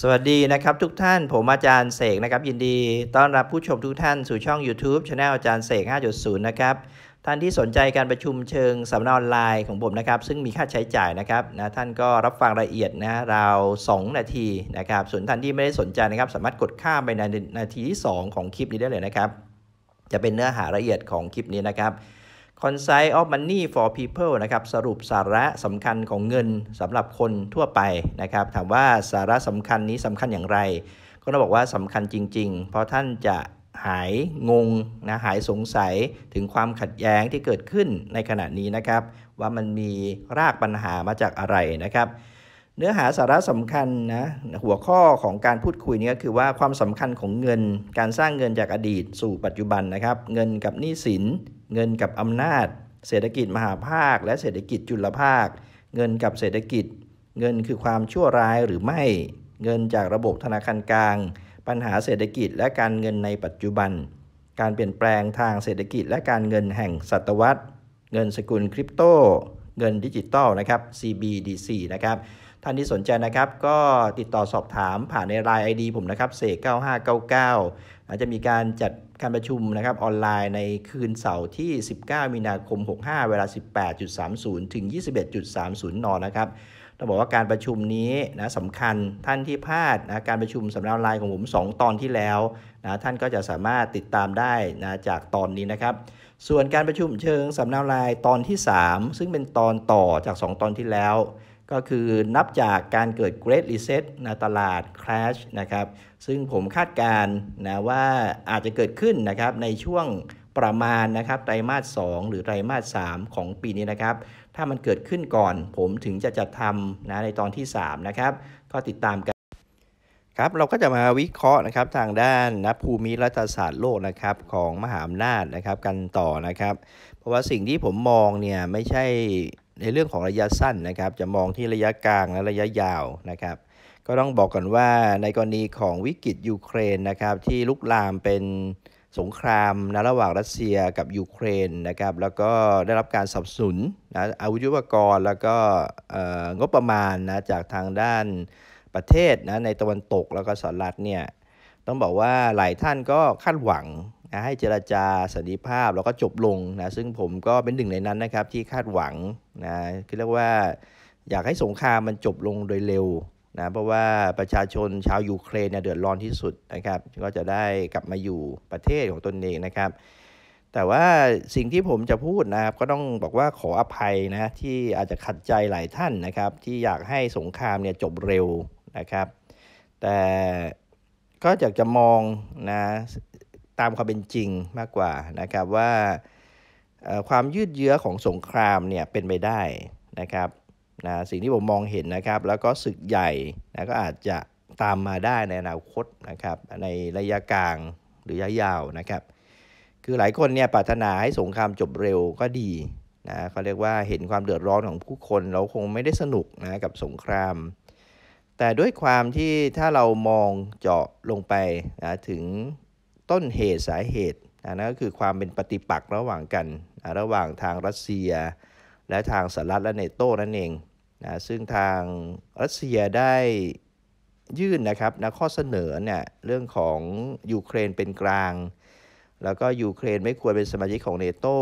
สวัสดีนะครับ ทุกท่านผมอาจารย์เสกนะครับยินดี ต้อนรับผู้ชมทุกท่านสู่ช่อง YouTube ช anel อาจารย์เสก 5.0นะครับท่านที่สนใจการประชุมเชิงสัมมนาออนไลน์ของผมนะครับซึ่งมีค่าใช้จ่ายนะครับนะท่านก็รับฟังรายละเอียดนะราว2นาทีนะครับส่วนท่านที่ไม่ได้สนใจนะครับสามารถกดข้ามไปในนาทีที่ 2 ของคลิปนี้ได้เลยนะครับ จะเป็นเนื้อหารายละเอียดของคลิปนี้นะครับ Concise of Money for People นะครับสรุปสาระสำคัญของเงินสำหรับคนทั่วไปนะครับถามว่าสาระสำคัญนี้สำคัญอย่างไร ก็ต้องบอกว่าสำคัญจริงๆเพราะท่านจะหายงงนะหายสงสัยถึงความขัดแย้งที่เกิดขึ้นในขณะนี้นะครับว่ามันมีรากปัญหามาจากอะไรนะครับเนื้อหาสาระสำคัญนะหัวข้อของการพูดคุยนี้ก็คือว่าความสำคัญของเงิน การสร้างเงินจากอดีต สู่ปัจจุบันนะครับ เงินกับหนี้สินเงินกับอำนาจ เศรษฐกิจมหาภาคและเศรษฐกิจจุลภาค เงินกับเศรษฐกิจ เงินคือความชั่วร้ายหรือไม่ เงินจากระบบธนาคารกลาง ปัญหาเศรษฐกิจและการเงินในปัจจุบัน การเปลี่ยนแปลงทางเศรษฐกิจ และการเงินแห่งศตวรรษ เงินสกุลคริปโต เงินดิจิตอลนะครับ CBDC นะครับท่านที่สนใจนะครับ ก็ติดต่อสอบถามผ่านในไลน์ดีผมนะครับเศก9599อาจจะมีการจัดการประชุมนะครับออนไลน์ในคืนเสาร์ที่ 19มีนาคม 65 เวลา 18.30 ถึง 21.30นนะครับต้องบอกว่าการประชุมนี้นะสำคัญท่านที่พลาดนะการประชุมสำนักออนไลน์ของผม 2 ตอนที่แล้วนะท่านก็จะสามารถติดตามได้นะจากตอนนี้นะครับ ส่วนการประชุมเชิงสำนักออนไลน์ตอนที่ 3 ซึ่งเป็นตอนต่อจาก 2 ตอนที่แล้วก็คือนับจากการเกิด Great Reset นะตลาด Crash นะครับ ซึ่งผมคาดการนะว่าอาจจะเกิดขึ้นนะครับ ในช่วงประมาณ นะครับ ไตรมาส2หรือไตรมาส3ของปีนี้นะครับ ถ้ามันเกิดขึ้นก่อน ผมถึงจะจัดทำนะ ในตอนที่ 3 นะครับ ก็ติดตามกัน ครับ เราก็จะมาวิเคราะห์นะครับทางด้านนะภูมิรัฐศาสตร์โลกนะครับ ของมหาอำนาจนะครับกันต่อนะครับ เพราะว่าสิ่งที่ผมมองเนี่ยไม่ใช่ในเรื่องของระยะสั้นนะครับ จะมองที่ระยะกลางและระยะยาวนะครับ ก็ต้องบอกก่อนว่า ในกรณีของวิกฤตยูเครนนะครับที่ลุกลามเป็นสงครามนะระหว่างรัสเซียกับยูเครนนะครับแล้วก็ได้รับการสนับสนุนนะอาวุธยุทโธปกรณ์แล้วก็งบประมาณนะจากทางด้านประเทศนะในตะวันตกแล้วก็สหรัฐเนี่ยต้องบอกว่าหลายท่านก็คาดหวังนะให้เจราจาสันติภาพ แล้วก็จบลงนะซึ่งผมก็เป็นหนึ่งในนั้นนะครับที่คาดหวังนะคือเรียกว่าอยากให้สงครามมันจบลงโดยเร็วนะเพราะว่าประชาชนชาวยูเครนเนี่ยเดือดร้อนที่สุดนะครับ ก็จะได้กลับมาอยู่ประเทศของตนเองนะครับ แต่ว่าสิ่งที่ผมจะพูดนะครับก็ต้องบอกว่าขออภัยนะที่อาจจะขัดใจหลายท่านนะครับที่อยากให้สงครามเนี่ยจบเร็วนะครับแต่ก็อยากจะมองนะตามความเป็นจริงมากกว่านะครับว่าความยืดเยื้อของสงครามเนี่ยเป็นไปได้นะครับนะสิ่งที่ผมมองเห็นนะครับ แล้วก็ศึกใหญ่นะก็อาจจะตามมาได้ในอนาคตนะครับในระยะกลางหรือระยะยาวนะครับ คือหลายคนเนี่ยปรารถนาให้สงครามจบเร็วก็ดีนะเขาเรียกว่าเห็นความเดือดร้อนของผู้คน เราคงไม่ได้สนุกนะกับสงคราม แต่ด้วยความที่ถ้าเรามองเจาะลงไปนะถึงต้นเหตุสาเหตุนั่นก็คือความเป็นปฏิปักษ์ระหว่างกันระหว่างทางรัสเซีย และทางสหรัฐและเนโต้นั่นเองนะซึ่งทางรัสเซียได้ยื่นนะครับ นะข้อเสนอเนี่ย เรื่องของ ยูเครนเป็นกลาง แล้วก็ยูเครนไม่ควรเป็นสมาชิกของเนโต้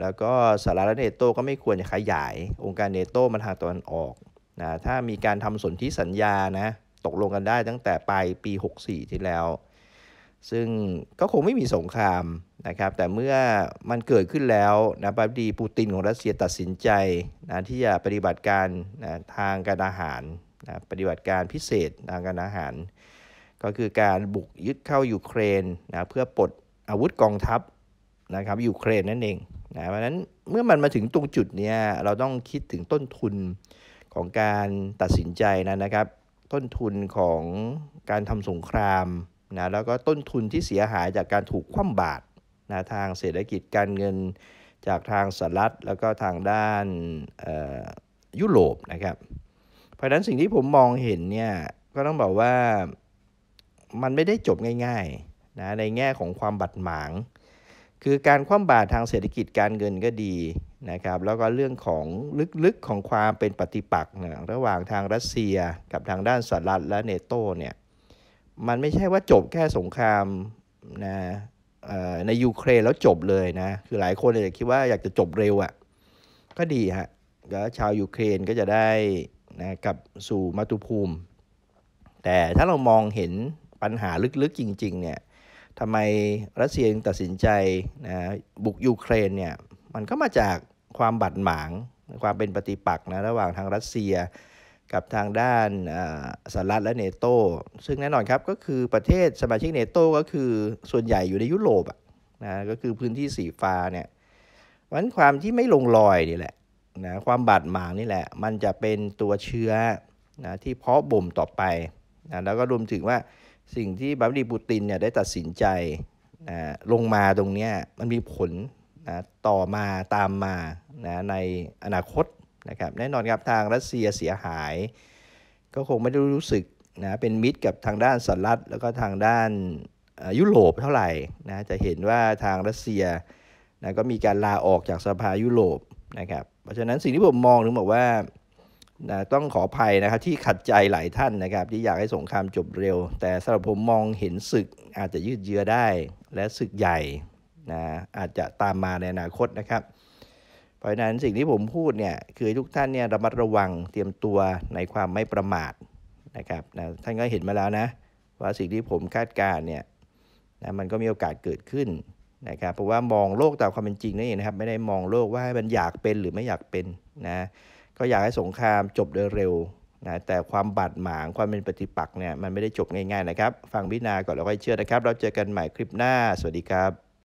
แล้วก็สหรัฐและเนโต้ก็ไม่ควรจะขยาย องค์การเนโต้มาทางตะวันออกนะถ้ามีการทำสนธิสัญญานะตกลงกันได้ตั้งแต่ปลายปี 64 ที่แล้วซึ่งก็คงไม่มีสงครามนะครับ แต่เมื่อมันเกิดขึ้นแล้วนะบดี ปูตินของรัสเซียตัดสินใจนะที่จะปฏิบัติการนะทางการอาหารนะปฏิบัติการพิเศษทางการอาหาร ก็คือการบุกยึดเข้ายูเครนนะเพื่อปลดอาวุธกองทัพนะครับยูเครนนั่นเองนะเพราะนั้นเมื่อมันมาถึงตรงจุดเนี้ยเราต้องคิดถึงต้นทุนของการตัดสินใจนะนะครับ ต้นทุนของการทำสงครามนะแล้วก็ต้นทุนที่เสียหายจากการถูกคว่ำบาตรนะทางเศรษฐกิจการเงิน จากทางสหรัฐแล้วก็ทางด้านยุโรปนะครับเพราะฉะนั้นสิ่งที่ผมมองเห็นเนี่ยก็ต้องบอกว่ามันไม่ได้จบง่ายๆนะในแง่ของความบัดหมางคือการคว่ำบาตรทางเศรษฐกิจการเงินก็ดีนะครับแล้วก็เรื่องของลึกๆ ของความเป็นปฏิปักษ์นะระหว่างทางรัสเซีย กับทางด้านสหรัฐและเนโตเนี่ยมันไม่ใช่ว่าจบแค่สงครามนะในยูเครนแล้วจบเลยนะ คือหลายคนอาจจะคิดว่าอยากจะจบเร็วอะ่ะก็ดีฮะแล้วชาวยูเครนก็จะได้นะกับสู่มาตุภูมิ แต่ถ้าเรามองเห็นปัญหาลึกๆจริงๆเนี่ยทำไมรัสเซียตัดสินใจนะบุกยูเครนเนี่ย มันก็มาจากความบาดหมาง ความเป็นปฏิปักษ์นะระหว่างทางรัสเซียกับทางด้านสหรัฐและเนโตซึ่งแน่นอนครับ ก็คือประเทศสมาชิกเนโตก็คือส่วนใหญ่อยู่ในยุโรปนะก็คือพื้นที่สีฟ้าเนี่ยวันความที่ไม่ลงรอยนี่แหละนะความบาดหมางนี่แหละ มันจะเป็นตัวเชื้อนะที่เพาะบ่มต่อไปนะแล้วก็รวมถึงว่าสิ่งที่บับดีปูตินเนี่ยได้ตัดสินใจนะลงมาตรงนี้มันมีผลนะต่อมาตามมานะในอนาคตนะครับแน่นอนครับทางรัสเซียเสียหายก็คงไม่ได้รู้สึกนะเป็นมิตรกับทางด้านสหรัฐแล้วก็ทางด้านยุโรปเท่าไหร่นะจะเห็นว่าทางรัสเซียนะก็มีการลาออกจากสภายุโรปนะครับ เพราะฉะนั้นสิ่งที่ผมมองถึงบอกว่านะต้องขออภัยนะครับที่ขัดใจหลายท่านนะครับ ที่อยากให้สงครามจบเร็ว แต่สำหรับผมมองเห็นศึกอาจจะยืดเยื้อได้และศึกใหญ่นะอาจจะตามมาในอนาคตนะครับราะฉะนั้นสิ่งที่ผมพูดเนี่ยคือทุกท่านเนี่ยระมัดระวังเตรียมตัวในความไม่ประมาทนะครับนะท่านก็เห็นมาแล้วนะว่าสิ่งที่ผมคาดการเนี่ยนะมันก็มีโอกาสเกิดขึ้นนะครับเพราะว่ามองโลกตามความเป็นจริงนั่นเองนะครับ ไม่ได้มองโลกว่ามันอยากเป็นหรือไม่อยากเป็นนะก็อยากให้สงครามจบโดยเร็วนะแต่ความบาดหมางความเป็นปฏิปักษ์เนี่ยมันไม่ได้จบง่ายๆ นะครับ ฟังพิณาก่อนแล้วค่อยเชื่อนะครับ เราเจอกันใหม่คลิปหน้า สวัสดีครับ